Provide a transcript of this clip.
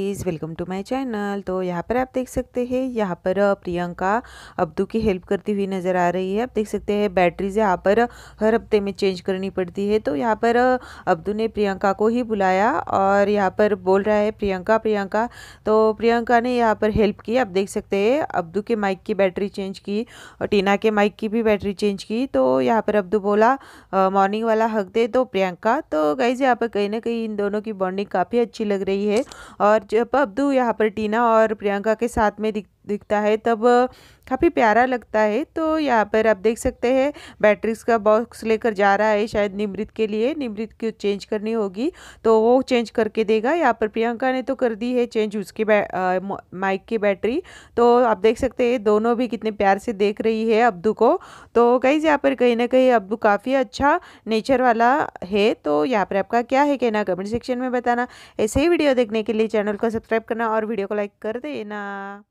please welcome to my channel तो यहाँ पर आप देख सकते हैं यहाँ पर प्रियंका अब्दू की हेल्प करती हुई नज़र आ रही है आप देख सकते हैं बैटरीज यहाँ पर हर हफ्ते में चेंज करनी पड़ती है तो यहाँ पर अब्दू ने प्रियंका को ही बुलाया और यहाँ पर बोल रहा है प्रियंका प्रियंका तो प्रियंका ने यहाँ पर हेल्प की आप देख सकते हैं अब्दू के माइक की बैटरी चेंज की और टीना के माइक की भी बैटरी चेंज की तो यहाँ पर अब्दू बोला मॉर्निंग वाला हक दे दो प्रियंका तो गाइज यहाँ पर कहीं ना कहीं इन दोनों की बॉन्डिंग काफ़ी अच्छी लग रही है और पब्दू यहाँ पर टीना और प्रियंका के साथ में दिख दिखता है तब काफ़ी प्यारा लगता है तो यहाँ पर आप देख सकते हैं बैटरीज का बॉक्स लेकर जा रहा है शायद निमृत के लिए निमृत की चेंज करनी होगी तो वो चेंज करके देगा यहाँ पर प्रियंका ने तो कर दी है चेंज उसकी माइक की बैटरी तो आप देख सकते हैं दोनों भी कितने प्यार से देख रही है अब्दू को तो कहीं यहाँ पर कहीं ना कहीं अब्दू काफ़ी अच्छा नेचर वाला है तो यहाँ पर आपका क्या है कहना कमेंट सेक्शन में बताना ऐसे ही वीडियो देखने के लिए चैनल को सब्सक्राइब करना और वीडियो को लाइक कर देना